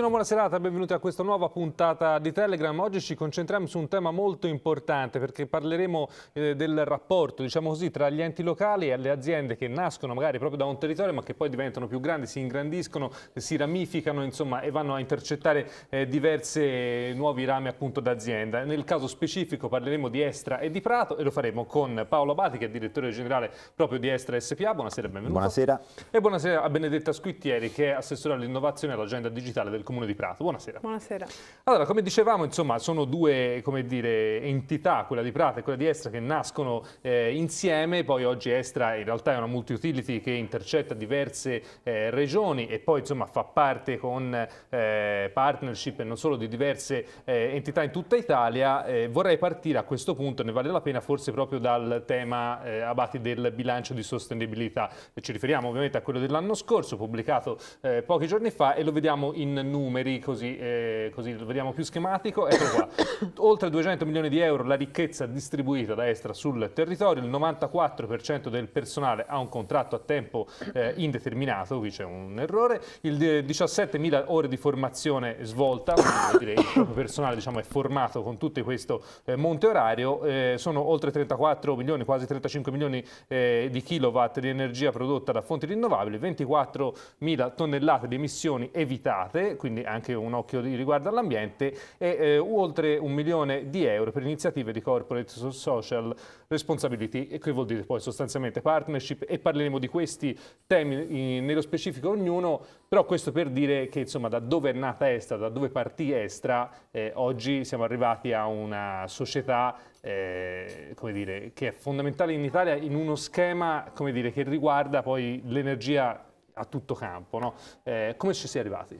tutti, una buona serata, benvenuti a questa nuova puntata di Telegram. Oggi ci concentriamo su un tema molto importante perché parleremo eh, del rapporto, diciamo così, tra gli enti locali e le aziende che nascono magari proprio da un territorio ma che poi diventano più grandi, si ingrandiscono, si ramificano, insomma, e vanno a intercettare eh, diversi nuovi rami appunto d'azienda. Nel caso specifico parleremo di Estra e di Prato e lo faremo con Paolo Abati che è direttore generale proprio di Estra SPA. Buonasera e benvenuto. Buonasera. E buonasera a Benedetta Squittieri che è assessore all'innovazione e all'agenda digitale del Comune di Prato. Buonasera. Buonasera. Allora, come dicevamo, insomma, sono due dire, entità, quella di Prato e quella di Estra, che nascono eh, insieme, poi oggi Estra in realtà è una multi-utility che intercetta diverse eh, regioni e poi insomma, fa parte con eh, partnership e non solo di diverse eh, entità in tutta Italia. Eh, vorrei partire a questo punto, ne vale la pena forse proprio dal tema eh, Abati del bilancio di sostenibilità. Ci riferiamo ovviamente a quello dell'anno scorso, pubblicato pochi giorni fa e lo vediamo in numero numeri così, eh, così lo vediamo più schematico, ecco qua, oltre 200 milioni di euro la ricchezza distribuita da Estra sul territorio, il 94% del personale ha un contratto a tempo eh, indeterminato, qui c'è un errore, il eh, mila ore di formazione svolta, direi il proprio personale diciamo, è formato con tutto questo eh, monte orario, eh, sono oltre 34 milioni, quasi 35 milioni eh, di kilowatt di energia prodotta da fonti rinnovabili, 24 mila tonnellate di emissioni evitate, quindi quindi anche un occhio di riguardo all'ambiente, e eh, oltre un milione di euro per iniziative di corporate social responsibility, e che vuol dire poi sostanzialmente partnership, e parleremo di questi temi in, nello specifico ognuno, però questo per dire che insomma da dove è nata Estra, da dove partì Estra, eh, oggi siamo arrivati a una società eh, come dire, che è fondamentale in Italia in uno schema come dire, che riguarda poi l'energia a tutto campo. No? Eh, come ci si è arrivati?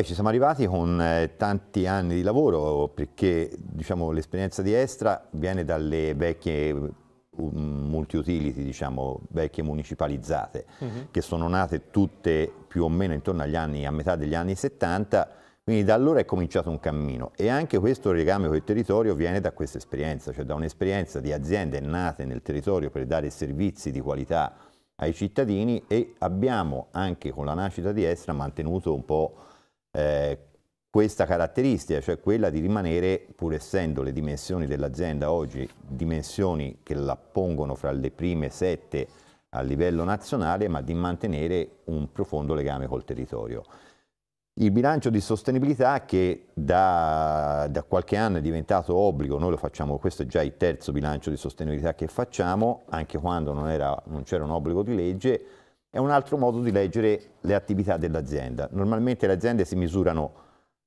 Eh, ci siamo arrivati con eh, tanti anni di lavoro perché diciamo, l'esperienza di Estra viene dalle vecchie mm, multiutility, diciamo, vecchie municipalizzate, uh mhm. -huh. che sono nate tutte più o meno intorno agli anni, a metà degli anni 70, quindi da allora è cominciato un cammino e anche questo legame con il territorio viene da questa esperienza, cioè da un'esperienza di aziende nate nel territorio per dare servizi di qualità ai cittadini e abbiamo anche con la nascita di Estra mantenuto un po' eh, questa caratteristica, cioè quella di rimanere, pur essendo le dimensioni dell'azienda oggi dimensioni che la pongono fra le prime sette a livello nazionale, ma di mantenere un profondo legame col territorio. Il bilancio di sostenibilità che da, da, qualche anno è diventato obbligo, noi lo facciamo, questo è già il terzo bilancio di sostenibilità che facciamo, anche quando non, c'era un obbligo di legge, è un altro modo di leggere le attività dell'azienda. Normalmente le aziende si misurano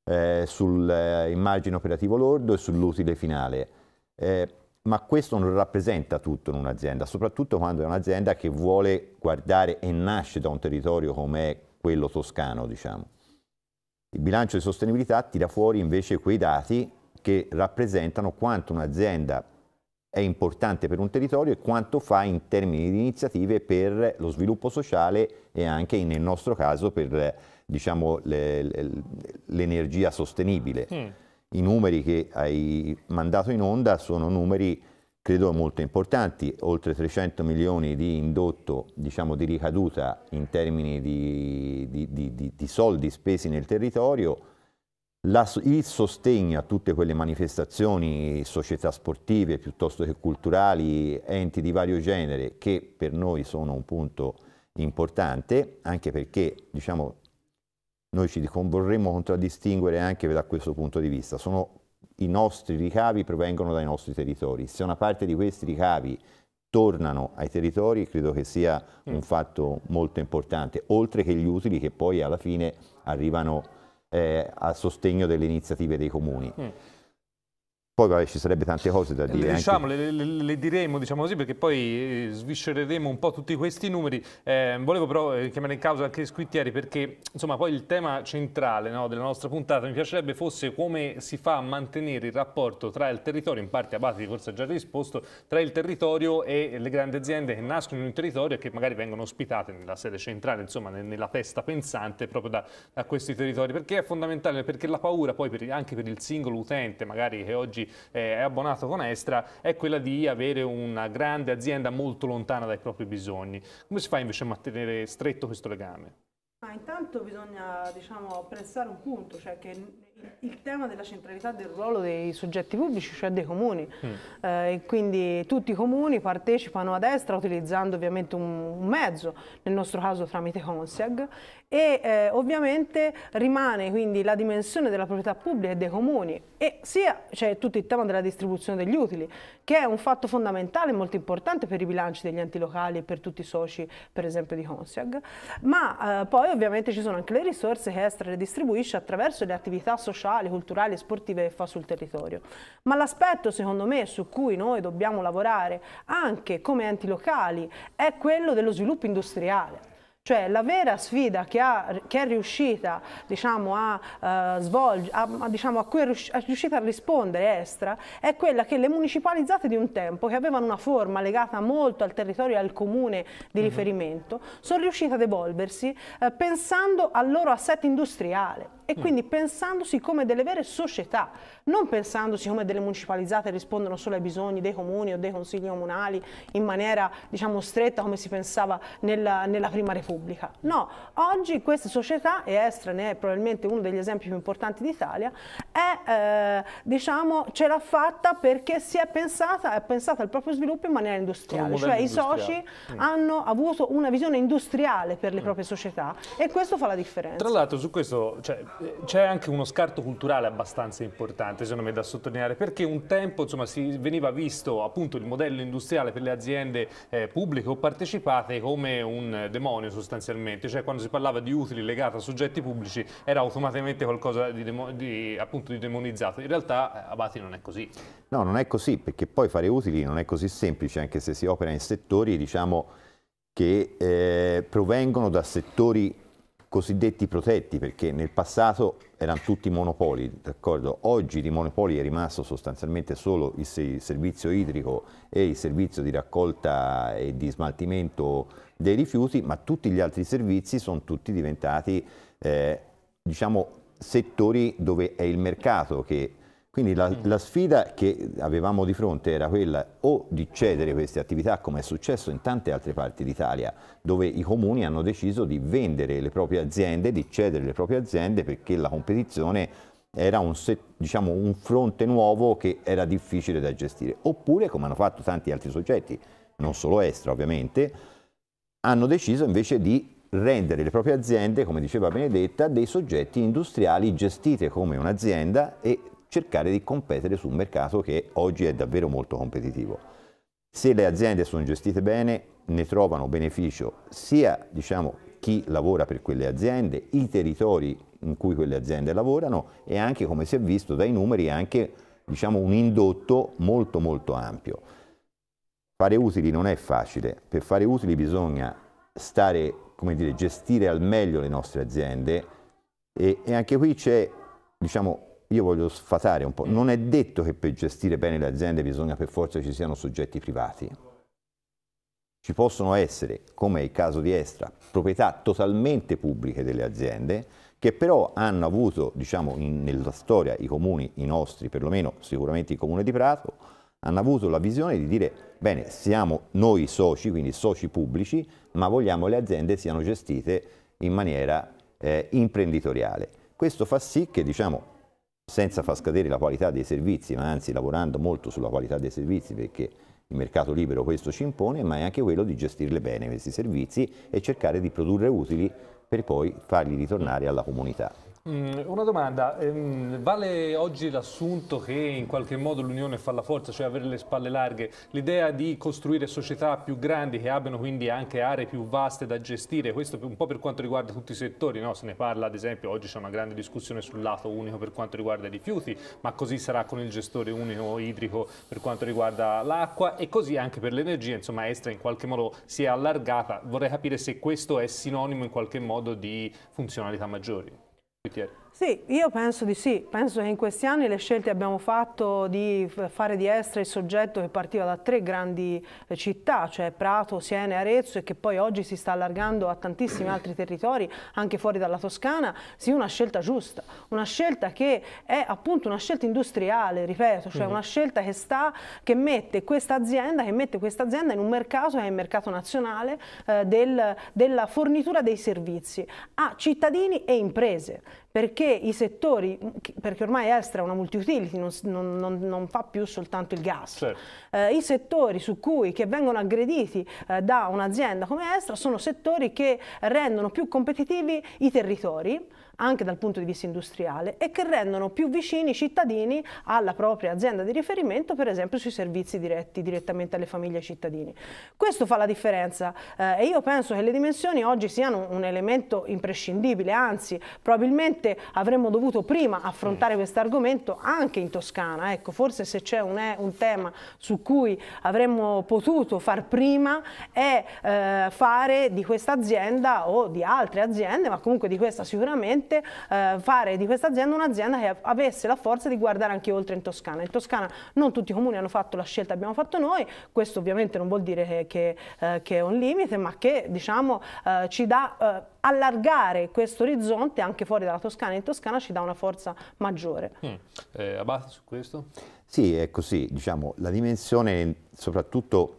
eh, sul eh, operativo lordo e sull'utile finale, eh, ma questo non rappresenta tutto in un'azienda, soprattutto quando è un'azienda che vuole guardare e nasce da un territorio come quello toscano, diciamo. Il bilancio di sostenibilità tira fuori invece quei dati che rappresentano quanto un'azienda è importante per un territorio e quanto fa in termini di iniziative per lo sviluppo sociale e anche nel nostro caso per diciamo, l'energia sostenibile. Mm. I numeri che hai mandato in onda sono numeri credo molto importanti, oltre 300 milioni di indotto, diciamo, di ricaduta in termini di, di, di, di soldi spesi nel territorio, la, il sostegno a tutte quelle manifestazioni, società sportive piuttosto che culturali, enti di vario genere, che per noi sono un punto importante, anche perché diciamo, noi ci vorremmo contraddistinguere anche da questo punto di vista. Sono, I nostri ricavi provengono dai nostri territori. Se una parte di questi ricavi tornano ai territori, credo che sia mm. un fatto molto importante, oltre che gli utili che poi alla fine arrivano eh, a sostegno delle iniziative dei comuni. Mm. Poi vabbè, ci sarebbe tante cose da eh, dire. Diciamo, anche... le, le, le, diremo, diciamo così, perché poi eh, sviscereremo un po' tutti questi numeri. Eh, volevo però eh, chiamare in causa anche Squittieri, perché insomma poi il tema centrale no, della nostra puntata mi piacerebbe fosse come si fa a mantenere il rapporto tra il territorio, in parte Abati forse ha già risposto, tra il territorio e le grandi aziende che nascono in un territorio e che magari vengono ospitate nella sede centrale, insomma nella testa pensante proprio da, da questi territori. Perché è fondamentale? Perché la paura poi per, anche per il singolo utente, magari che oggi eh, è abbonato con Estra è quella di avere una grande azienda molto lontana dai propri bisogni. Come si fa invece a mantenere stretto questo legame? Ma intanto bisogna diciamo, apprezzare un punto, cioè che il tema della centralità del ruolo dei soggetti pubblici, cioè dei comuni. Mm. Eh, quindi tutti i comuni partecipano a destra utilizzando ovviamente un, un mezzo, nel nostro caso tramite Conseg, e eh, ovviamente rimane quindi la dimensione della proprietà pubblica e dei comuni e sia c'è cioè, tutto il tema della distribuzione degli utili, che è un fatto fondamentale e molto importante per i bilanci degli enti locali e per tutti i soci, per esempio, di Conseg, ma eh, poi ovviamente ci sono anche le risorse che Estra distribuisce attraverso le attività sociali sociali, culturali e sportive che fa sul territorio. Ma l'aspetto secondo me su cui noi dobbiamo lavorare anche come enti locali è quello dello sviluppo industriale. Cioè la vera sfida che, ha, che è riuscita diciamo, a, eh, svolge, a, a, diciamo, a cui è riuscita a rispondere Estra è quella che le municipalizzate di un tempo, che avevano una forma legata molto al territorio e al comune di uh mhm. -huh. riferimento, sono riuscite ad evolversi eh, pensando al loro assetto industriale e mm. quindi pensandosi come delle vere società, non pensandosi come delle municipalizzate rispondono solo ai bisogni dei comuni o dei consigli comunali in maniera diciamo stretta come si pensava nella, nella prima repubblica. No, oggi queste società, e Estra ne è probabilmente uno degli esempi più importanti d'Italia, eh, diciamo, ce l'ha fatta perché si è pensata, è pensata al proprio sviluppo in maniera industriale, cioè industriale. i soci mm. hanno avuto una visione industriale per le mm. proprie società e questo fa la differenza. Tra l'altro su questo, cioè, eh, c'è anche uno scarto culturale abbastanza importante, secondo me, da sottolineare, perché un tempo insomma, si veniva visto appunto il modello industriale per le aziende eh, pubbliche o partecipate come un demonio sostanzialmente, cioè quando si parlava di utili legati a soggetti pubblici era automaticamente qualcosa di, demo, di, appunto, di demonizzato. In realtà eh, Abati non è così. No, non è così, perché poi fare utili non è così semplice, anche se si opera in settori, diciamo, che eh, provengono da settori cosiddetti protetti, perché nel passato erano tutti monopoli, oggi di monopoli è rimasto sostanzialmente solo il servizio idrico e il servizio di raccolta e di smaltimento dei rifiuti, ma tutti gli altri servizi sono tutti diventati eh, diciamo, settori dove è il mercato che quindi la, mm. la, sfida che avevamo di fronte era quella o di cedere queste attività, come è successo in tante altre parti d'Italia, dove i comuni hanno deciso di vendere le proprie aziende, di cedere le proprie aziende perché la competizione era un, diciamo, un fronte nuovo che era difficile da gestire. Oppure, come hanno fatto tanti altri soggetti, non solo Estra ovviamente, hanno deciso invece di rendere le proprie aziende, come diceva Benedetta, dei soggetti industriali gestite come un'azienda e cercare di competere su un mercato che oggi è davvero molto competitivo. Se le aziende sono gestite bene, ne trovano beneficio sia diciamo, chi lavora per quelle aziende, i territori in cui quelle aziende lavorano e anche, come si è visto dai numeri, anche diciamo, un indotto molto molto ampio. Fare utili non è facile, per fare utili bisogna stare, dire, gestire al meglio le nostre aziende e, e anche qui c'è diciamo, io voglio sfatare un po', mm. non è detto che per gestire bene le aziende bisogna per forza ci siano soggetti privati. Ci possono essere, come è il caso di Estra, proprietà totalmente pubbliche delle aziende che però hanno avuto, diciamo, in, nella storia i comuni, i nostri perlomeno, sicuramente il comune di Prato, hanno avuto la visione di dire, bene, siamo noi soci, quindi soci pubblici, ma vogliamo che le aziende siano gestite in maniera eh, imprenditoriale. Questo fa sì che, diciamo, senza far scadere la qualità dei servizi, ma anzi lavorando molto sulla qualità dei servizi perché il mercato libero questo ci impone, ma è anche quello di gestirle bene questi servizi e cercare di produrre utili per poi farli ritornare alla comunità. Mm, una domanda, ehm, vale oggi l'assunto che in qualche modo l'unione fa la forza, cioè avere le spalle larghe, l'idea di costruire società più grandi che abbiano quindi anche aree più vaste da gestire, questo un po' per quanto riguarda tutti i settori, no? se ne parla ad esempio oggi c'è una grande discussione sul lato unico per quanto riguarda i rifiuti, ma così sarà con il gestore unico idrico per quanto riguarda l'acqua e così anche per l'energia, insomma Estra in qualche modo si è allargata, vorrei capire se questo è sinonimo in qualche modo di funzionalità maggiori. did. Sì, io penso di sì, penso che in questi anni le scelte abbiamo fatto di fare di Estra il soggetto che partiva da tre grandi eh, città, cioè Prato, Siena e Arezzo e che poi oggi si sta allargando a tantissimi altri territori, anche fuori dalla Toscana, sia una scelta giusta, una scelta che è appunto una scelta industriale, ripeto, cioè mm. una scelta che, sta, che mette questa azienda, mette in un mercato che è il mercato nazionale eh, del, della fornitura dei servizi a cittadini e imprese perché i settori, perché ormai Estra è una multi-utility, non, non, non, fa più soltanto il gas, certo. eh, i settori su cui, che vengono aggrediti eh, da un'azienda come Estra sono settori che rendono più competitivi i territori, anche dal punto di vista industriale e che rendono più vicini i cittadini alla propria azienda di riferimento, per esempio sui servizi diretti direttamente alle famiglie e ai cittadini. Questo fa la differenza eh, e io penso che le dimensioni oggi siano un elemento imprescindibile, anzi probabilmente avremmo dovuto prima affrontare mm. questo argomento anche in Toscana, ecco, forse se c'è un, eh, un, tema su cui avremmo potuto far prima è eh, fare di questa azienda o di altre aziende, ma comunque di questa sicuramente, veramente eh, fare di questa azienda un'azienda che avesse la forza di guardare anche oltre in Toscana. In Toscana non tutti i comuni hanno fatto la scelta che abbiamo fatto noi, questo ovviamente non vuol dire che, che, eh, che è un limite, ma che diciamo, eh, ci dà eh, allargare questo orizzonte anche fuori dalla Toscana. In Toscana ci dà una forza maggiore. Mm. Eh, Abate, su questo? Sì, è così. Diciamo, la dimensione, soprattutto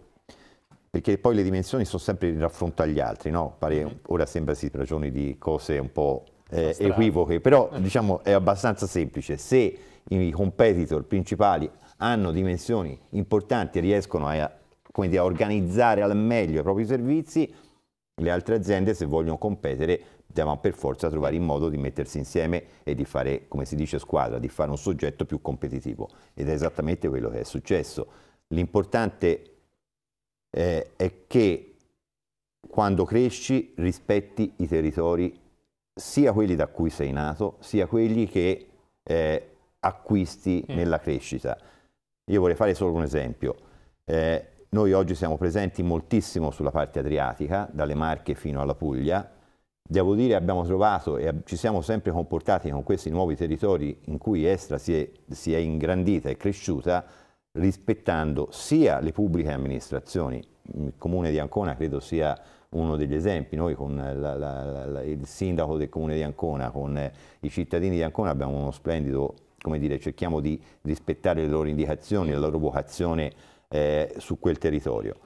perché poi le dimensioni sono sempre in raffronto agli altri, no? Pare, mm-hmm. Ora sembra si ragioni di cose un po' eh, equivoche, però eh. diciamo è abbastanza semplice, se i competitor principali hanno dimensioni importanti e riescono a, dire, a organizzare al meglio i propri servizi, le altre aziende se vogliono competere devono diciamo, per forza trovare il modo di mettersi insieme e di fare, come si dice, squadra, di fare un soggetto più competitivo. Ed è esattamente quello che è successo. L'importante eh, è che quando cresci rispetti i territori sia quelli da cui sei nato, sia quelli che eh, acquisti mm. nella crescita. Io vorrei fare solo un esempio. Eh, noi oggi siamo presenti moltissimo sulla parte adriatica, dalle Marche fino alla Puglia. Devo dire abbiamo trovato e ci siamo sempre comportati con questi nuovi territori in cui Estra si è, si è ingrandita e cresciuta rispettando sia le pubbliche amministrazioni, il comune di Ancona credo sia uno degli esempi, noi con la, la, la, il sindaco del comune di Ancona, con eh, i cittadini di Ancona abbiamo uno splendido, come dire, cerchiamo di rispettare le loro indicazioni, la loro vocazione eh, su quel territorio.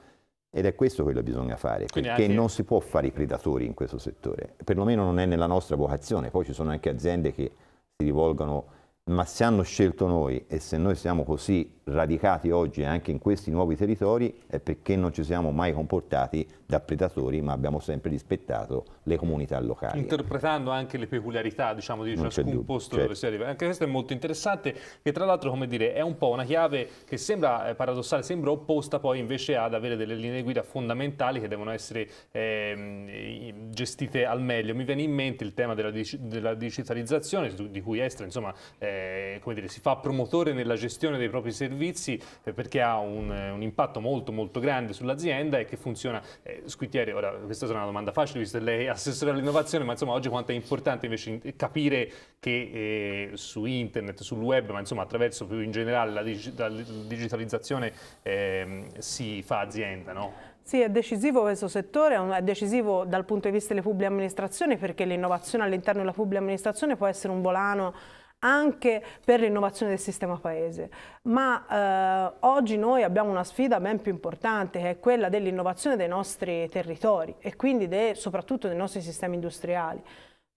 Ed è questo quello che bisogna fare, Quindi perché anche... non si può fare i predatori in questo settore, perlomeno non è nella nostra vocazione, poi ci sono anche aziende che si rivolgono ma se hanno scelto noi e se noi siamo così radicati oggi anche in questi nuovi territori è perché non ci siamo mai comportati da predatori ma abbiamo sempre rispettato le comunità locali. Interpretando anche le peculiarità diciamo, di non ciascun posto certo. dove si arriva. Anche questo è molto interessante che tra l'altro come dire è un po' una chiave che sembra eh, paradossale, sembra opposta poi invece ad avere delle linee guida fondamentali che devono essere eh, gestite al meglio. Mi viene in mente il tema della, della digitalizzazione di cui Estra insomma eh, eh, come dire, si fa promotore nella gestione dei propri servizi eh, perché ha un, eh, un, impatto molto molto grande sull'azienda e che funziona. Eh, Squittieri, ora questa sarà una domanda facile visto che lei è assessore all'innovazione, ma insomma oggi quanto è importante invece capire che eh, su internet, sul web, ma insomma attraverso più in generale la, dig la digitalizzazione ehm, si fa azienda, no? Sì, è decisivo questo settore, è decisivo dal punto di vista delle pubbliche amministrazioni perché l'innovazione all'interno della pubblica amministrazione può essere un volano anche per l'innovazione del sistema paese. Ma eh, oggi noi abbiamo una sfida ben più importante che è quella dell'innovazione dei nostri territori e quindi de, soprattutto dei nostri sistemi industriali.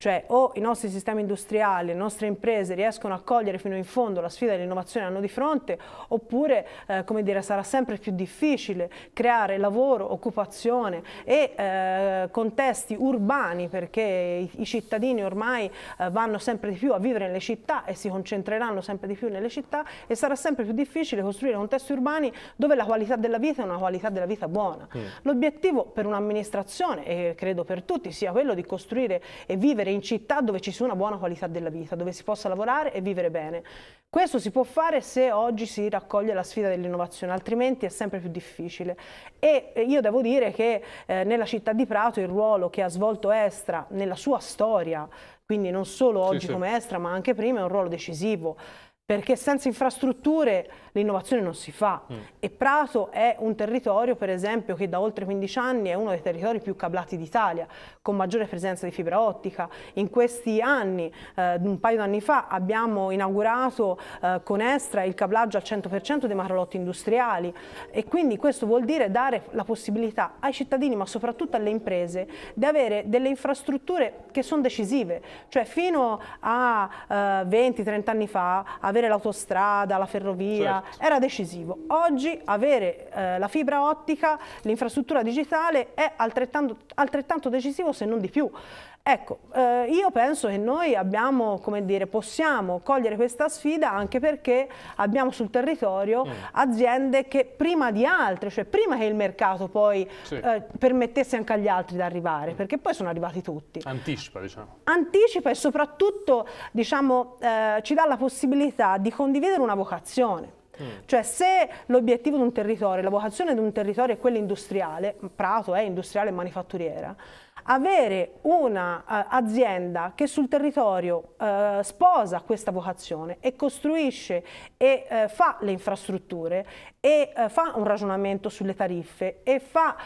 Cioè o i nostri sistemi industriali, le nostre imprese riescono a cogliere fino in fondo la sfida dell'innovazione che hanno di fronte, oppure eh, come dire, sarà sempre più difficile creare lavoro, occupazione e eh, contesti urbani perché i, i cittadini ormai eh, vanno sempre di più a vivere nelle città e si concentreranno sempre di più nelle città e sarà sempre più difficile costruire contesti urbani dove la qualità della vita è una qualità della vita buona. Mm. L'obiettivo per un'amministrazione e credo per tutti sia quello di costruire e vivere vivere in città dove ci sia una buona qualità della vita, dove si possa lavorare e vivere bene. Questo si può fare se oggi si raccoglie la sfida dell'innovazione, altrimenti è sempre più difficile. E eh, io devo dire che eh, nella città di Prato il ruolo che ha svolto Estra nella sua storia, quindi non solo oggi sì, sì. come Estra ma anche prima, è un ruolo decisivo perché senza infrastrutture l'innovazione non si fa mm. e Prato è un territorio per esempio che da oltre 15 anni è uno dei territori più cablati d'Italia con maggiore presenza di fibra ottica in questi anni eh, un paio di anni fa abbiamo inaugurato eh, con Estra il cablaggio al 100% dei marolotti industriali e quindi questo vuol dire dare la possibilità ai cittadini ma soprattutto alle imprese di avere delle infrastrutture che sono decisive cioè fino a eh, 20-30 anni fa avere avere l'autostrada, la ferrovia, certo. era decisivo. Oggi avere eh, la fibra ottica, l'infrastruttura digitale è altrettanto, altrettanto decisivo se non di più. Ecco, eh, io penso che noi abbiamo, come dire, possiamo cogliere questa sfida anche perché abbiamo sul territorio mm. aziende che prima di altre, cioè prima che il mercato poi sì. eh, permettesse anche agli altri di arrivare, mm. perché poi sono arrivati tutti. Anticipa, diciamo. Anticipa e soprattutto, diciamo, eh, ci dà la possibilità di condividere una vocazione. Mm. Cioè se l'obiettivo di un territorio, la vocazione di un territorio è quella industriale, Prato è industriale e manifatturiera, avere un'azienda eh, uh, che sul territorio uh, sposa questa vocazione e costruisce e uh, fa le infrastrutture e fa un ragionamento sulle tariffe e fa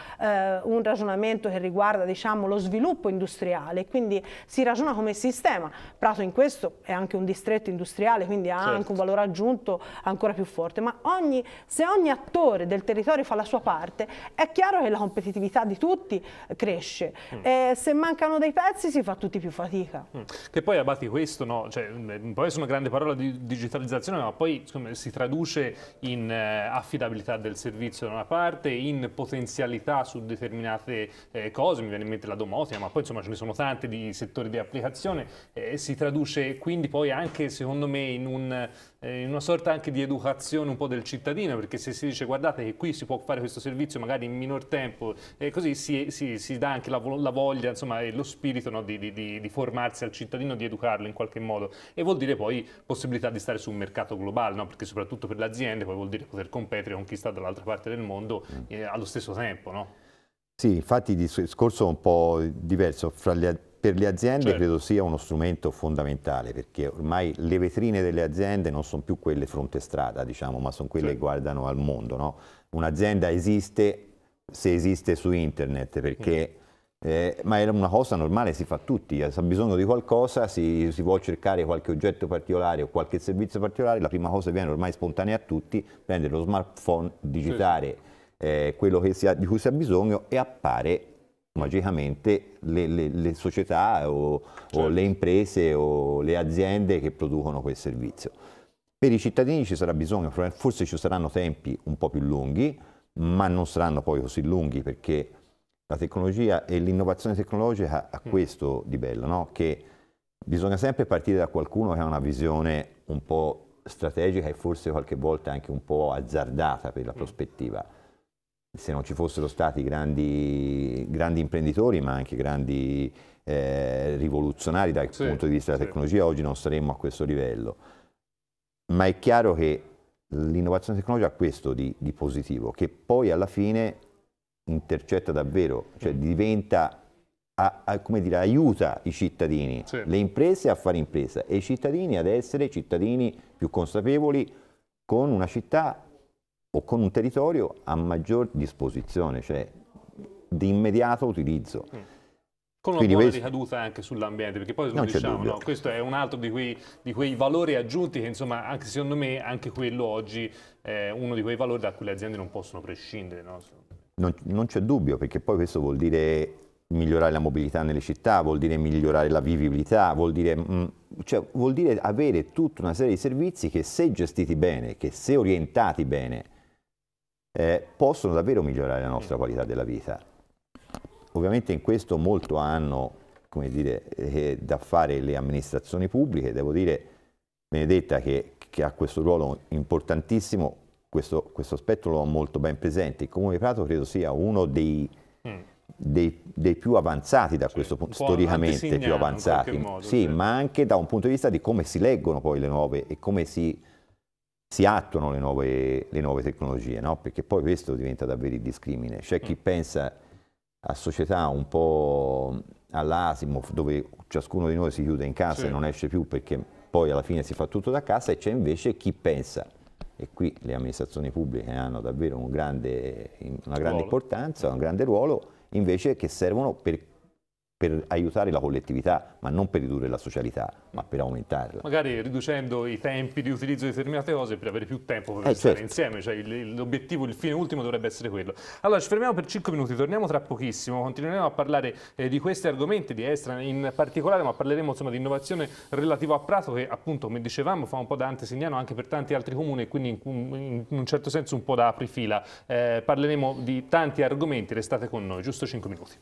un ragionamento che riguarda diciamo, lo sviluppo industriale, quindi si ragiona come sistema. Prato in questo è anche un distretto industriale, quindi ha certo. anche un certo. valore aggiunto ancora più forte, ma ogni, se ogni attore del territorio fa la sua parte, è chiaro che la competitività di tutti cresce. Mm. Eh, se mancano dei pezzi si fa tutti più fatica. Mm. Che poi abbatti questo, no? cioè, mm, poi è una grande parola di digitalizzazione, ma poi me, si traduce in eh, affidabilità del servizio da una parte, in potenzialità su determinate eh, cose, mi viene in mente la domotica, ma poi insomma ce ne sono tante di settori di applicazione, eh, si traduce quindi poi anche secondo me in un eh, in una sorta anche di educazione un po' del cittadino, perché se si dice guardate che qui si può fare questo servizio magari in minor tempo, e così si, si, si, dà anche la, la voglia insomma, e lo spirito no, di, di, di, formarsi al cittadino, di educarlo in qualche modo e vuol dire poi possibilità di stare su un mercato globale, no? perché soprattutto per le aziende poi vuol dire poter competere con chi sta dall'altra parte del mondo mm. eh, allo stesso tempo. No? Sì, infatti il discorso è un po' diverso fra le aziende per le aziende certo. credo sia uno strumento fondamentale perché ormai le vetrine delle aziende non sono più quelle fronte strada, diciamo, ma sono quelle certo. che guardano al mondo. No? Un'azienda esiste se esiste su internet perché... Mm. Eh, ma è una cosa normale, si fa tutti, eh, se ha bisogno di qualcosa, si, si, vuole cercare qualche oggetto particolare o qualche servizio particolare, la prima cosa che viene ormai spontanea a tutti, prendere lo smartphone, digitare certo. eh, quello ha, di cui si ha bisogno e appare magicamente le, le, le società o, certo. o le imprese o le aziende che producono quel servizio. Per i cittadini ci sarà bisogno, forse ci saranno tempi un po' più lunghi, ma non saranno poi così lunghi perché la tecnologia e l'innovazione tecnologica ha mm. questo di bello, no? che bisogna sempre partire da qualcuno che ha una visione un po' strategica e forse qualche volta anche un po' azzardata per la mm. prospettiva se non ci fossero stati grandi, grandi imprenditori, ma anche grandi eh, rivoluzionari dal sì, punto di vista della tecnologia, oggi non saremmo a questo livello. Ma è chiaro che l'innovazione tecnologica ha questo di, di, positivo, che poi alla fine intercetta davvero, cioè mm. diventa, a, a, come dire, aiuta i cittadini, sì. le imprese a fare impresa e i cittadini ad essere cittadini più consapevoli con una città o con un territorio a maggior disposizione, cioè di immediato utilizzo. Mm. Con una Quindi buona questo... ricaduta anche sull'ambiente, perché poi lo diciamo, no, questo è un altro di quei, di quei, valori aggiunti che insomma, anche secondo me, anche quello oggi è uno di quei valori da cui le aziende non possono prescindere. No? Non, non c'è dubbio, perché poi questo vuol dire migliorare la mobilità nelle città, vuol dire migliorare la vivibilità, vuol dire, mh, mm, cioè, vuol dire avere tutta una serie di servizi che se gestiti bene, che se orientati bene, eh, possono davvero migliorare la nostra mm. qualità della vita. Ovviamente in questo molto hanno dire, eh, da fare le amministrazioni pubbliche, devo dire Benedetta che, che ha questo ruolo importantissimo, questo, questo, aspetto lo ho molto ben presente, il Comune di Prato credo sia uno dei... Mm. Dei, dei, più avanzati da cioè, questo punto, storicamente più avanzati, modo, sì, certo. ma anche da un punto di vista di come si leggono poi le nuove e come si si attuano le nuove, le nuove tecnologie, no? perché poi questo diventa davvero il discrimine. C'è chi mm. pensa a società un po' all'Asimov, dove ciascuno di noi si chiude in casa sì. e non esce più perché poi alla fine si fa tutto da casa, e c'è invece chi pensa, e qui le amministrazioni pubbliche hanno davvero un grande, una grande ruolo. importanza, un grande ruolo, invece che servono per per aiutare la collettività, ma non per ridurre la socialità, ma per aumentarla. Magari riducendo i tempi di utilizzo di determinate cose per avere più tempo per eh, certo. insieme, cioè l'obiettivo, il, fine ultimo dovrebbe essere quello. Allora ci fermiamo per 5 minuti, torniamo tra pochissimo, continueremo a parlare eh, di questi argomenti, di Estra in particolare, ma parleremo insomma, di innovazione relativa a Prato che appunto, come dicevamo, fa un po' da antesignano anche per tanti altri comuni e quindi in, in, un certo senso un po' da aprifila. Eh, parleremo di tanti argomenti, restate con noi, giusto 5 minuti.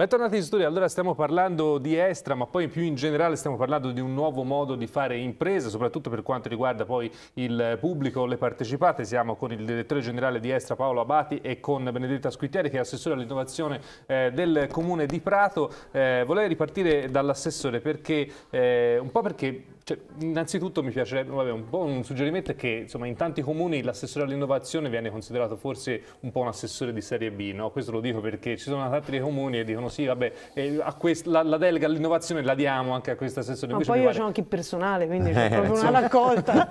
Bentornati in studio, allora stiamo parlando di Estra ma poi più in generale stiamo parlando di un nuovo modo di fare impresa soprattutto per quanto riguarda poi il pubblico, le partecipate, siamo con il direttore generale di Estra Paolo Abati e con Benedetta Squittieri che è assessore all'innovazione eh, del comune di Prato, eh, vorrei ripartire dall'assessore perché eh, un po' perché cioè, innanzitutto mi piacerebbe, vabbè, un, un suggerimento è che insomma, in tanti comuni l'assessore all'innovazione viene considerato forse un po' un assessore di serie B, no? questo lo dico perché ci sono tanti comuni e dicono sì, vabbè, eh, quest, la, la, delega all'innovazione la diamo anche a questo assessore. Ma poi io pare... c'ho anche il personale, quindi c'è eh, proprio insomma... una raccolta.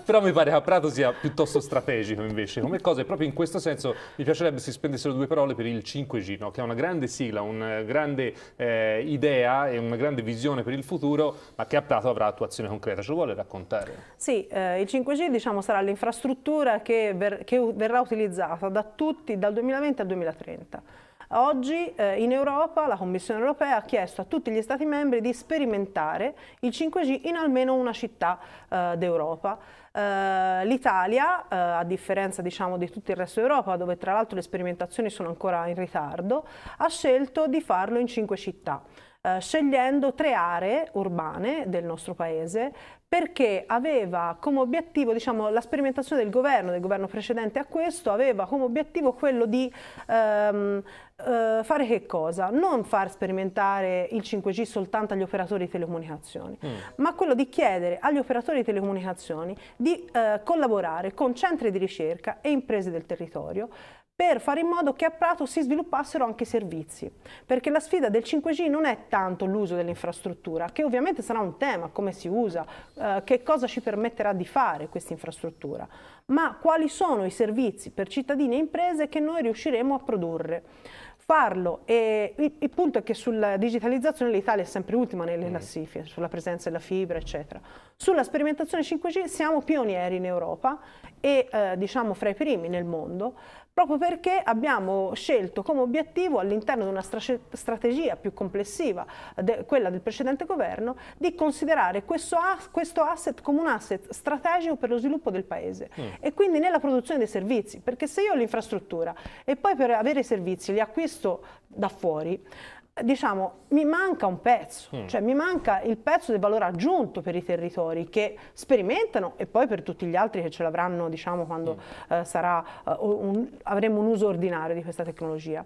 Però mi pare che a Prato sia piuttosto strategico invece come cosa e proprio in questo senso mi piacerebbe si spendessero due parole per il 5G, no? che è una grande sigla, una grande eh, idea e una grande visione per il futuro, ma che a Prato avrà attuazione situazione concreta, ce lo vuole raccontare? Sì, eh, il 5G diciamo, sarà l'infrastruttura che, ver che, verrà utilizzata da tutti dal 2020 al 2030. Oggi eh, in Europa la Commissione europea ha chiesto a tutti gli Stati membri di sperimentare il 5G in almeno una città eh, d'Europa. Uh, L'Italia, uh, a differenza diciamo, di tutto il resto d'Europa, dove tra l'altro le sperimentazioni sono ancora in ritardo, ha scelto di farlo in cinque città. Eh, scegliendo tre aree urbane del nostro paese perché aveva come obiettivo, diciamo, la sperimentazione del governo, del governo precedente a questo, aveva come obiettivo quello di ehm, eh, fare che cosa? Non far sperimentare il 5G soltanto agli operatori di telecomunicazioni, mm. ma quello di chiedere agli operatori di telecomunicazioni di eh, collaborare con centri di ricerca e imprese del territorio per fare in modo che a Prato si sviluppassero anche servizi, perché la sfida del 5G non è tanto l'uso dell'infrastruttura, che ovviamente sarà un tema, come si usa, eh, che cosa ci permetterà di fare questa infrastruttura, ma quali sono i servizi per cittadini e imprese che noi riusciremo a produrre farlo. E il, punto è che sulla digitalizzazione l'Italia è sempre ultima nelle mm. classifiche, sulla presenza della fibra, eccetera. Sulla sperimentazione 5G siamo pionieri in Europa e eh, diciamo fra i primi nel mondo, proprio perché abbiamo scelto come obiettivo all'interno di una strategia più complessiva, de quella del precedente governo, di considerare questo, as questo, asset come un asset strategico per lo sviluppo del paese mm. e quindi nella produzione dei servizi, perché se io ho l'infrastruttura e poi per avere i servizi li acquisto da fuori, diciamo, mi manca un pezzo, mm. cioè mi manca il pezzo del valore aggiunto per i territori che sperimentano e poi per tutti gli altri che ce l'avranno, diciamo, quando mm. eh, sarà, uh, un, avremo un uso ordinario di questa tecnologia.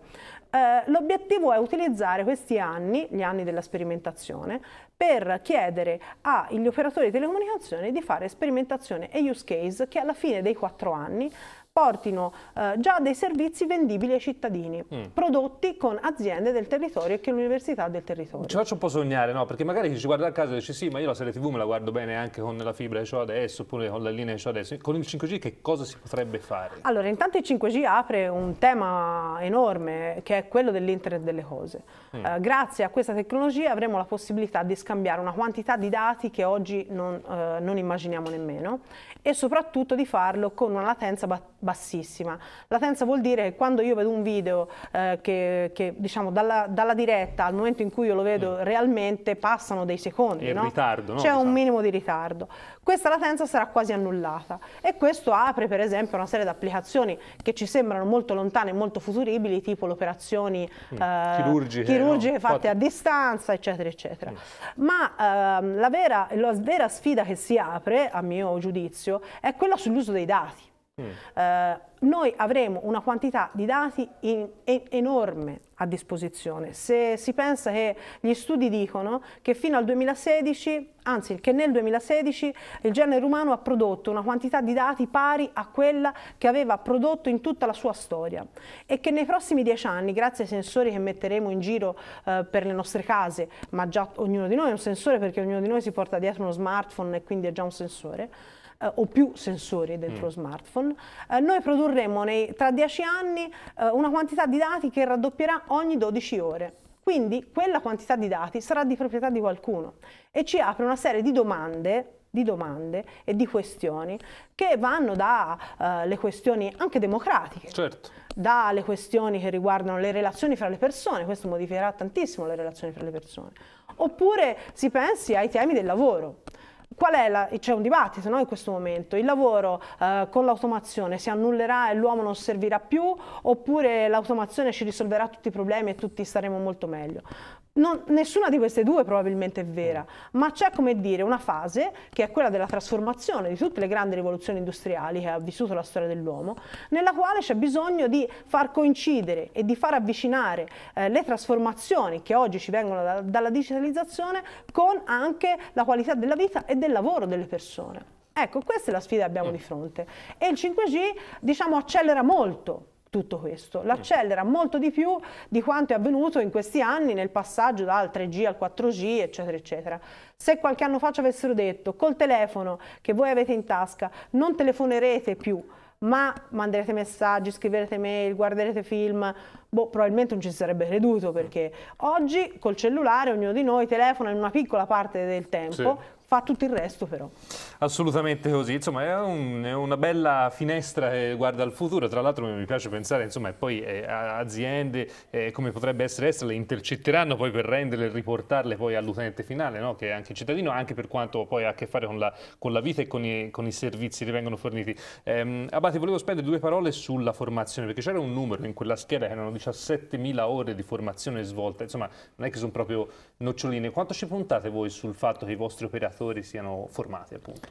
Eh, l'obiettivo è utilizzare questi anni, gli anni della sperimentazione, per chiedere agli operatori di telecomunicazione di fare sperimentazione e use case che alla fine dei quattro anni portino eh, già dei servizi vendibili ai cittadini, mm. prodotti con aziende del territorio e che l'università del territorio. Ci faccio un po' sognare, no? Perché magari chi ci guarda a caso dice sì, ma io la serie TV me la guardo bene anche con la fibra che ho adesso, oppure con la linea che ho adesso. Con il 5G che cosa si potrebbe fare? Allora, intanto il 5G apre un tema enorme che è quello dell'internet delle cose. Mm. Eh, grazie a questa tecnologia avremo la possibilità di scambiare una quantità di dati che oggi non, eh, non immaginiamo nemmeno e soprattutto di farlo con una latenza battuta bassissima. Latenza vuol dire che quando io vedo un video eh, che, che, diciamo dalla, dalla, diretta al momento in cui io lo vedo mm. realmente passano dei secondi. No? Ritardo, no? C'è un diciamo. minimo di ritardo. Questa latenza sarà quasi annullata e questo apre per esempio una serie di applicazioni che ci sembrano molto lontane e molto futuribili tipo le operazioni mm. eh, chirurgiche, chirurgiche no? fatte Quattro. a distanza eccetera eccetera. Mm. Ma eh, la, vera, la vera sfida che si apre a mio giudizio è quella sull'uso dei dati Mm. Eh, noi avremo una quantità di dati in, in, enorme a disposizione. Se si pensa che gli studi dicono che fino al 2016, anzi che nel 2016 il genere umano ha prodotto una quantità di dati pari a quella che aveva prodotto in tutta la sua storia e che nei prossimi dieci anni, grazie ai sensori che metteremo in giro eh, per le nostre case, ma già ognuno di noi è un sensore perché ognuno di noi si porta dietro uno smartphone e quindi è già un sensore, eh, o più sensori dentro mm. smartphone. Eh, noi produrremo nei, tra dieci anni eh, una quantità di dati che raddoppierà ogni 12 ore. Quindi quella quantità di dati sarà di proprietà di qualcuno e ci apre una serie di domande di domande e di questioni che vanno dalle eh, uh, questioni anche democratiche, certo. dalle questioni che riguardano le relazioni fra le persone, questo modificherà tantissimo le relazioni fra le persone, oppure si pensi ai temi del lavoro. Qual è la, c'è un dibattito no, in questo momento, il lavoro eh, con l'automazione si annullerà e l'uomo non servirà più oppure l'automazione ci risolverà tutti i problemi e tutti staremo molto meglio? non, nessuna di queste due probabilmente è vera, mm. ma c'è come dire una fase che è quella della trasformazione di tutte le grandi rivoluzioni industriali che ha vissuto la storia dell'uomo, nella quale c'è bisogno di far coincidere e di far avvicinare eh, le trasformazioni che oggi ci vengono da, dalla digitalizzazione con anche la qualità della vita e del lavoro delle persone. Ecco, questa è la sfida che abbiamo mm. di fronte e il 5G diciamo accelera molto tutto questo, mm. l'accelera molto di più di quanto è avvenuto in questi anni nel passaggio dal 3G al 4G eccetera eccetera. Se qualche anno fa ci avessero detto col telefono che voi avete in tasca non telefonerete più ma manderete messaggi, scriverete mail, guarderete film, boh, probabilmente non ci sarebbe creduto perché oggi col cellulare ognuno di noi telefona in una piccola parte del tempo, sì fa tutto il resto però. Assolutamente così, insomma è, un, è una bella finestra che guarda al futuro, tra l'altro mi piace pensare insomma poi eh, aziende eh, come potrebbe essere Estra le intercetteranno poi per renderle e riportarle poi all'utente finale no? che è anche il cittadino anche per quanto poi ha a che fare con la, con la vita e con i, con i, servizi che vengono forniti. Eh, Abate volevo spendere due parole sulla formazione perché c'era un numero in quella scheda che erano 17.000 ore di formazione svolta, insomma non è che sono proprio noccioline, quanto ci puntate voi sul fatto che i vostri operatori educatori siano formati appunto.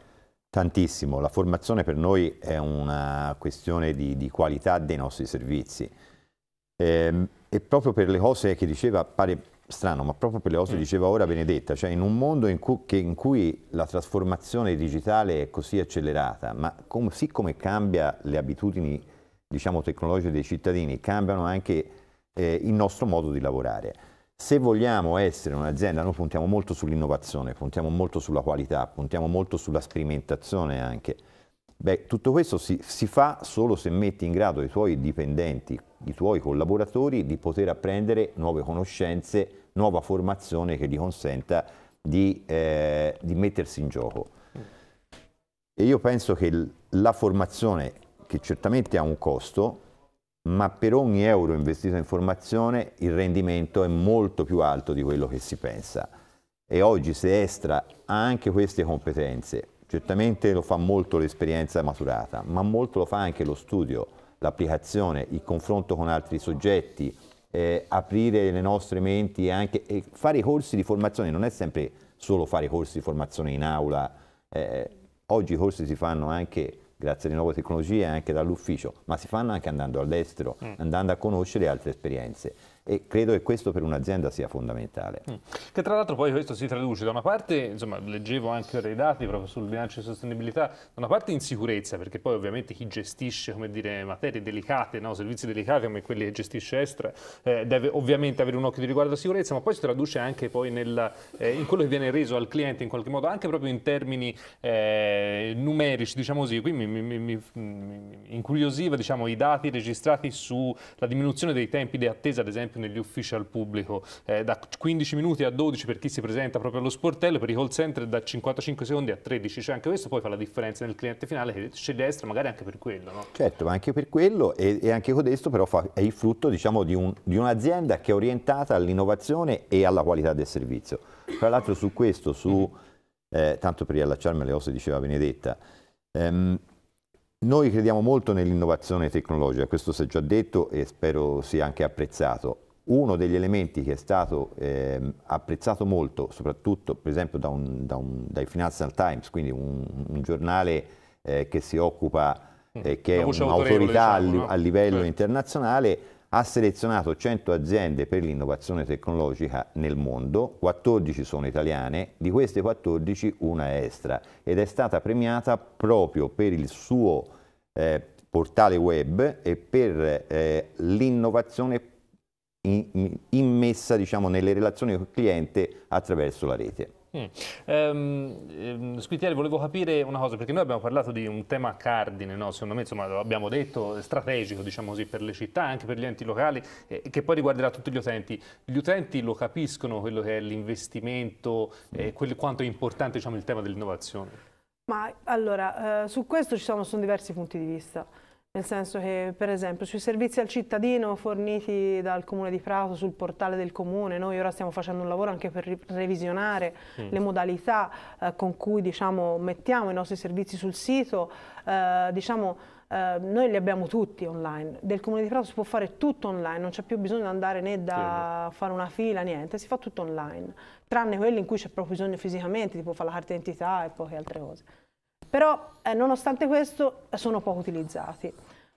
Tantissimo, la formazione per noi è una questione di, di qualità dei nostri servizi eh, e proprio per le cose che diceva, pare strano, ma proprio per le cose che mm. diceva ora Benedetta, cioè in un mondo in cui, che, in cui la trasformazione digitale è così accelerata, ma com, siccome cambia le abitudini diciamo, tecnologiche dei cittadini, cambiano anche eh, il nostro modo di lavorare. Se vogliamo essere un'azienda, noi puntiamo molto sull'innovazione, puntiamo molto sulla qualità, puntiamo molto sulla sperimentazione anche. Beh, tutto questo si, si, fa solo se metti in grado i tuoi dipendenti, i tuoi collaboratori di poter apprendere nuove conoscenze, nuova formazione che gli consenta di, eh, di mettersi in gioco. E io penso che la formazione, che certamente ha un costo, ma per ogni euro investito in formazione il rendimento è molto più alto di quello che si pensa. E oggi Seestra ha anche queste competenze, certamente lo fa molto l'esperienza maturata, ma molto lo fa anche lo studio, l'applicazione, il confronto con altri soggetti, eh, aprire le nostre menti e anche e fare i corsi di formazione, non è sempre solo fare i corsi di formazione in aula, eh, oggi i corsi si fanno anche grazie alle nuove tecnologie anche dall'ufficio, ma si fanno anche andando all'estero, mm. andando a conoscere altre esperienze e credo che questo per un'azienda sia fondamentale. Mm. Che tra l'altro poi questo si traduce da una parte, insomma leggevo anche dei dati proprio sul bilancio di sostenibilità, da una parte in sicurezza perché poi ovviamente chi gestisce come dire, materie delicate, no? servizi delicati come quelli che gestisce Estra eh, deve ovviamente avere un occhio di riguardo alla sicurezza ma poi si traduce anche poi nel, eh, in quello che viene reso al cliente in qualche modo anche proprio in termini eh, numerici diciamo così, qui mi, mi, mi, mi incuriosiva diciamo, i dati registrati sulla diminuzione dei tempi di attesa ad esempio esempio negli uffici al pubblico, eh, da 15 minuti a 12 per chi si presenta proprio allo sportello, per i call center da 55 secondi a 13, cioè anche questo poi fa la differenza nel cliente finale che sceglie destra magari anche per quello. No? Certo, ma anche per quello e, e anche questo però fa, è il frutto diciamo, di un'azienda un che è orientata all'innovazione e alla qualità del servizio. Tra l'altro su questo, su, eh, tanto per riallacciarmi alle cose diceva Benedetta, ehm, noi crediamo molto nell'innovazione tecnologica, questo si è già detto e spero sia anche apprezzato. Uno degli elementi che è stato eh, apprezzato molto, soprattutto per esempio da un, da un, dai Financial Times, quindi un, un giornale eh, che si occupa, mm. eh, che è un'autorità diciamo, no? a livello sì. Certo. internazionale, ha selezionato 100 aziende per l'innovazione tecnologica nel mondo, 14 sono italiane, di queste 14 una è estra ed è stata premiata proprio per il suo eh, portale web e per eh, l'innovazione immessa diciamo, nelle relazioni con il cliente attraverso la rete. Mm. Ehm, ehm, Squitieri, volevo capire una cosa, perché noi abbiamo parlato di un tema cardine, no? secondo me insomma, lo abbiamo detto, strategico diciamo così, per le città, anche per gli enti locali, eh, che poi riguarderà tutti gli utenti. Gli utenti lo capiscono quello che è l'investimento, eh, mm. quanto è importante diciamo, il tema dell'innovazione? Ma allora, eh, su questo ci sono, sono diversi punti di vista. Nel senso che, per esempio, sui servizi al cittadino forniti dal Comune di Prato sul portale del Comune, noi ora stiamo facendo un lavoro anche per revisionare mm. le modalità eh, con cui diciamo, mettiamo i nostri servizi sul sito, eh, diciamo, eh, noi li abbiamo tutti online, del Comune di Prato si può fare tutto online, non c'è più bisogno di andare né da sì. fare una fila, niente, si fa tutto online, tranne quelli in cui c'è proprio bisogno fisicamente, tipo fare la carta d'identità e poche altre cose. Però eh, nonostante questo sono poco utilizzati.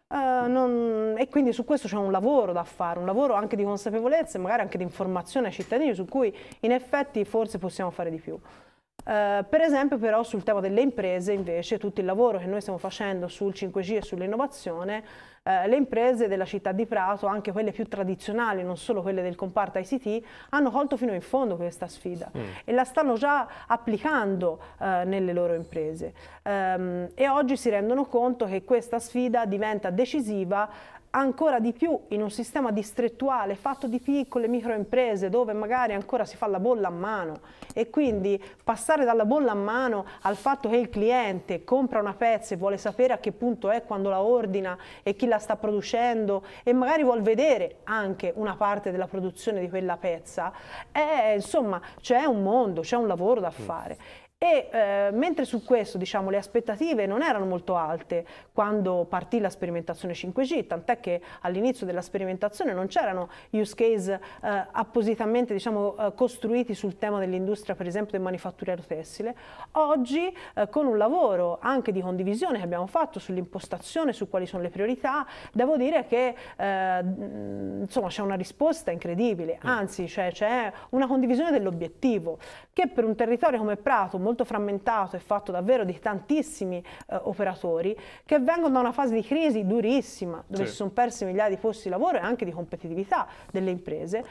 Uh, non, e quindi su questo c'è un lavoro da fare, un lavoro anche di consapevolezza e magari anche di informazione ai cittadini su cui in effetti forse possiamo fare di più. Uh, per esempio però sul tema delle imprese invece tutto il lavoro che noi stiamo facendo sul 5G e sull'innovazione eh, le imprese della città di Prato, anche quelle più tradizionali, non solo quelle del comparto ICT, hanno colto fino in fondo questa sfida mm. e la stanno già applicando eh, nelle loro imprese. Um, e oggi si rendono conto che questa sfida diventa decisiva ancora di più in un sistema distrettuale fatto di piccole microimprese dove magari ancora si fa la bolla a mano e quindi passare dalla bolla a mano al fatto che il cliente compra una pezza e vuole sapere a che punto è quando la ordina e chi la sta producendo e magari vuol vedere anche una parte della produzione di quella pezza, è, eh, insomma c'è un mondo, c'è un lavoro da mm. fare e eh, mentre su questo diciamo, le aspettative non erano molto alte quando partì la sperimentazione 5G, tant'è che all'inizio della sperimentazione non c'erano use case eh, appositamente diciamo, eh, costruiti sul tema dell'industria, per esempio del manifatturiero tessile. Oggi eh, con un lavoro anche di condivisione che abbiamo fatto sull'impostazione, su quali sono le priorità, devo dire che eh, insomma c'è una risposta incredibile, mm. anzi cioè, c'è cioè, una condivisione dell'obiettivo che per un territorio come Prato molto frammentato e fatto davvero di tantissimi eh, operatori che vengono da una fase di crisi durissima dove sì. si sono persi migliaia di posti di lavoro e anche di competitività delle imprese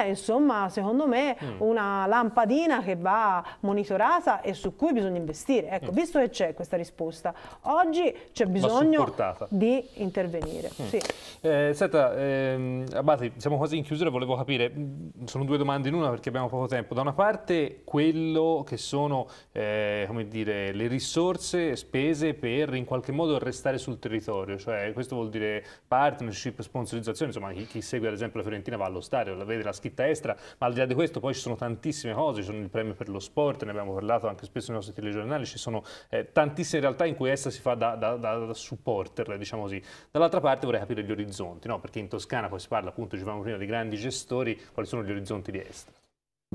è insomma secondo me mm. una lampadina che va monitorata e su cui bisogna investire ecco mm. visto che c'è questa risposta oggi c'è bisogno di intervenire mm. sì. eh, senta ehm, Abate siamo quasi in chiusura volevo capire mm, sono due domande in una perché abbiamo poco tempo da una parte quello che sono eh, come dire, le risorse spese per in qualche modo restare sul territorio, cioè questo vuol dire partnership, sponsorizzazione, insomma chi, chi segue ad esempio la Fiorentina va allo stadio, la vede la scritta estra, ma al di là di questo poi ci sono tantissime cose, ci sono il premio per lo sport, ne abbiamo parlato anche spesso nei nostri telegiornali, ci sono eh, tantissime realtà in cui essa si fa da, da, da, da supporter, diciamo così. Dall'altra parte vorrei capire gli orizzonti, no? perché in Toscana poi si parla appunto, dicevamo prima, di grandi gestori, quali sono gli orizzonti di Estra?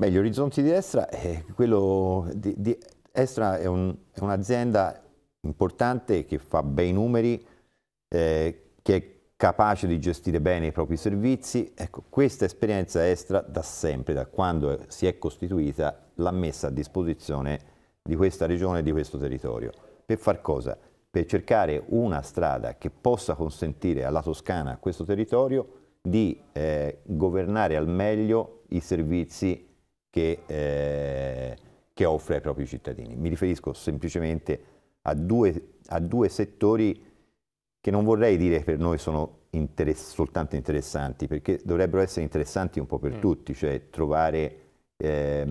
Beh, gli orizzonti di Estra, eh, di, di Estra è, un'azienda importante che fa bei numeri, eh, che è capace di gestire bene i propri servizi. Ecco, questa esperienza Estra da sempre, da quando si è costituita, l'ha messa a disposizione di questa regione e di questo territorio. Per far cosa? Per cercare una strada che possa consentire alla Toscana, a questo territorio, di eh, governare al meglio i servizi che, eh, che offre ai propri cittadini. Mi riferisco semplicemente a due, a due settori che non vorrei dire per noi sono interess soltanto interessanti, perché dovrebbero essere interessanti un po' per mm. tutti, cioè trovare eh,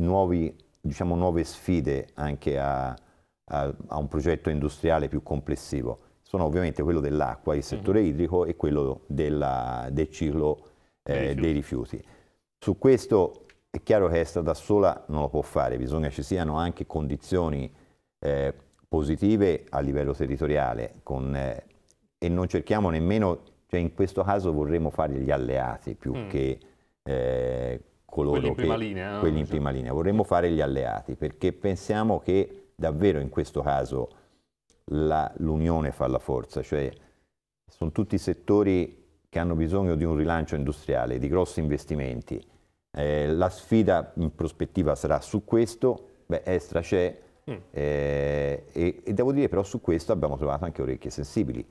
nuovi, diciamo, nuove sfide anche a, a, a, un progetto industriale più complessivo. Sono ovviamente quello dell'acqua, il settore mm. idrico e quello della, del ciclo eh, rifiuti. dei rifiuti. Su questo è chiaro che essa da sola non lo può fare, bisogna ci siano anche condizioni eh, positive a livello territoriale con, eh, e non cerchiamo nemmeno, cioè in questo caso vorremmo fare gli alleati più mm. che eh, coloro quelli in che, linea, quelli in prima linea, vorremmo fare gli alleati perché pensiamo che davvero in questo caso l'unione fa la forza, cioè sono tutti settori che hanno bisogno di un rilancio industriale, di grossi investimenti eh, la sfida in prospettiva sarà su questo, beh, Estra c'è, mm. eh, e, e, devo dire però su questo abbiamo trovato anche orecchie sensibili,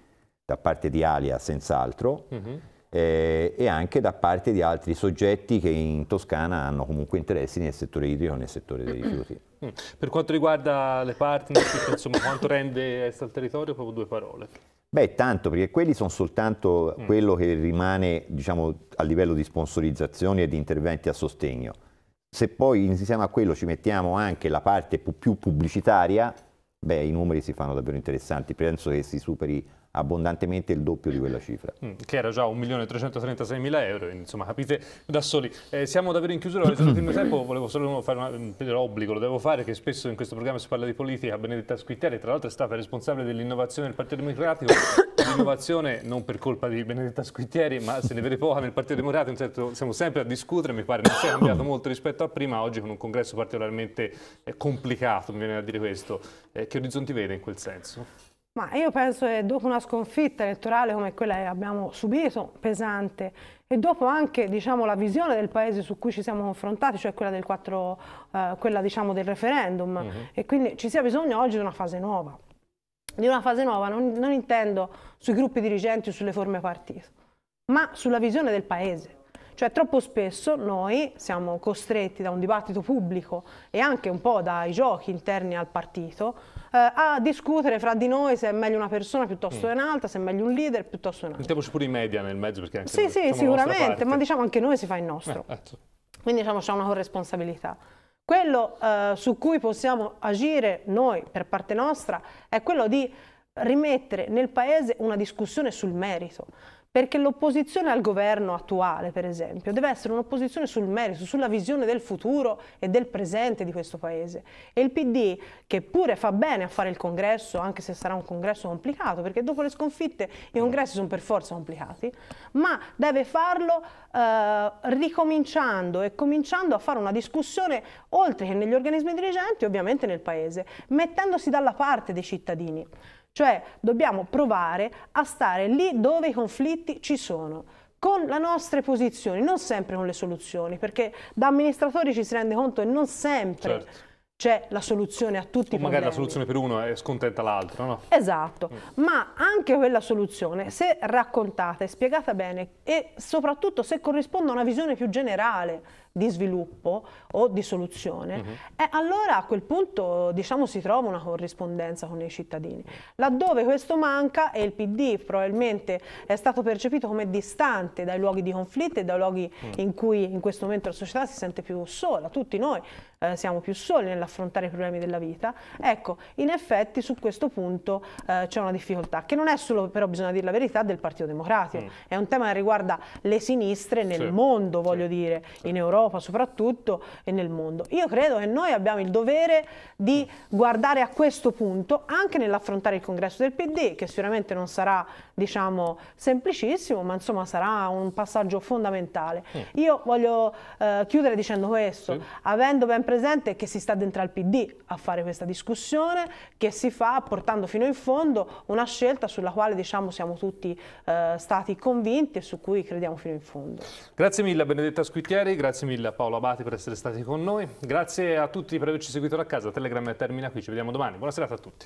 da parte di Alia senz'altro, mm -hmm. eh, e anche da parte di altri soggetti che in Toscana hanno comunque interessi nel settore idrico e nel settore dei rifiuti. Mm. Per quanto riguarda le partnership, insomma, quanto rende Estra il territorio? Proprio due parole. Beh, tanto, perché quelli sono soltanto mm. quello che rimane, diciamo, a livello di sponsorizzazioni e di interventi a sostegno. Se poi insieme a quello ci mettiamo anche la parte più pubblicitaria, beh, i numeri si fanno davvero interessanti. Penso che si superi abbondantemente il doppio di quella cifra. Mm, che era già 1.336.000 euro, insomma capite da soli. Eh, siamo davvero in chiusura, avete il mio tempo, volevo solo fare un obbligo, lo devo fare, che spesso in questo programma si parla di politica, Benedetta Squitteri tra l'altro è stata responsabile dell'innovazione del Partito Democratico, l'innovazione non per colpa di Benedetta Squittieri, ma se ne vede poca nel Partito Democratico, certo, siamo sempre a discutere, mi pare non sia cambiato molto rispetto a prima, oggi con un congresso particolarmente eh, complicato, mi viene a dire questo. Eh, che orizzonti vede in quel senso? Ma io penso che dopo una sconfitta elettorale come quella che abbiamo subito, pesante, e dopo anche diciamo, la visione del paese su cui ci siamo confrontati, cioè quella del, 4, eh, quella, diciamo, del referendum, uh mhm. -huh. e quindi ci sia bisogno oggi di una fase nuova. Di una fase nuova non, non intendo sui gruppi dirigenti o sulle forme partito, ma sulla visione del paese. Cioè troppo spesso noi siamo costretti da un dibattito pubblico e anche un po' dai giochi interni al partito eh, a discutere fra di noi se è meglio una persona piuttosto mm. che un'altra, se è meglio un leader piuttosto che un'altra. Mettiamoci pure i media nel mezzo perché anche Sì, noi, sì, diciamo sicuramente, ma diciamo anche noi si fa il eh, nostro. Eh, Quindi diciamo c'è una corresponsabilità. Quello eh, su cui possiamo agire noi per parte nostra è quello di rimettere nel paese una discussione sul merito perché l'opposizione al governo attuale, per esempio, deve essere un'opposizione sul merito, sulla visione del futuro e del presente di questo Paese. E il PD, che pure fa bene a fare il congresso, anche se sarà un congresso complicato, perché dopo le sconfitte i congressi sono per forza complicati, ma deve farlo eh, ricominciando e cominciando a fare una discussione, oltre che negli organismi dirigenti, ovviamente nel Paese, mettendosi dalla parte dei cittadini. Cioè dobbiamo provare a stare lì dove i conflitti ci sono, con le nostre posizioni, non sempre con le soluzioni, perché da amministratori ci si rende conto che non sempre... Certo c'è la soluzione a tutti o i problemi. magari la soluzione per uno è scontenta l'altro, no? Esatto, mm. ma anche quella soluzione, se raccontata e spiegata bene e soprattutto se corrisponde a una visione più generale di sviluppo, o di soluzione, uh mhm. -huh. allora a quel punto diciamo, si trova una corrispondenza con i cittadini. Laddove questo manca e il PD probabilmente è stato percepito come distante dai luoghi di conflitto e dai luoghi uh in cui in questo momento la società si sente più sola, tutti noi eh, siamo più soli nell'affrontare i problemi della vita, ecco, in effetti su questo punto eh, c'è una difficoltà che non è solo, però bisogna dire la verità, del Partito Democratico, mm. è un tema che riguarda le sinistre nel sì. mondo, voglio sì. dire, in Europa soprattutto, e nel mondo. Io credo che noi abbiamo il dovere di guardare a questo punto anche nell'affrontare il congresso del PD, che sicuramente non sarà diciamo semplicissimo, ma insomma sarà un passaggio fondamentale. Mm. Io voglio eh, chiudere dicendo questo, sì. avendo ben presente che si sta dentro al PD a fare questa discussione, che si fa portando fino in fondo una scelta sulla quale diciamo siamo tutti eh, stati convinti e su cui crediamo fino in fondo. Grazie mille Benedetta Squittieri, grazie mille Paolo Abati per essere stati con noi, grazie a tutti per averci seguito da casa, Telegram termina qui, ci vediamo domani, buona serata a tutti.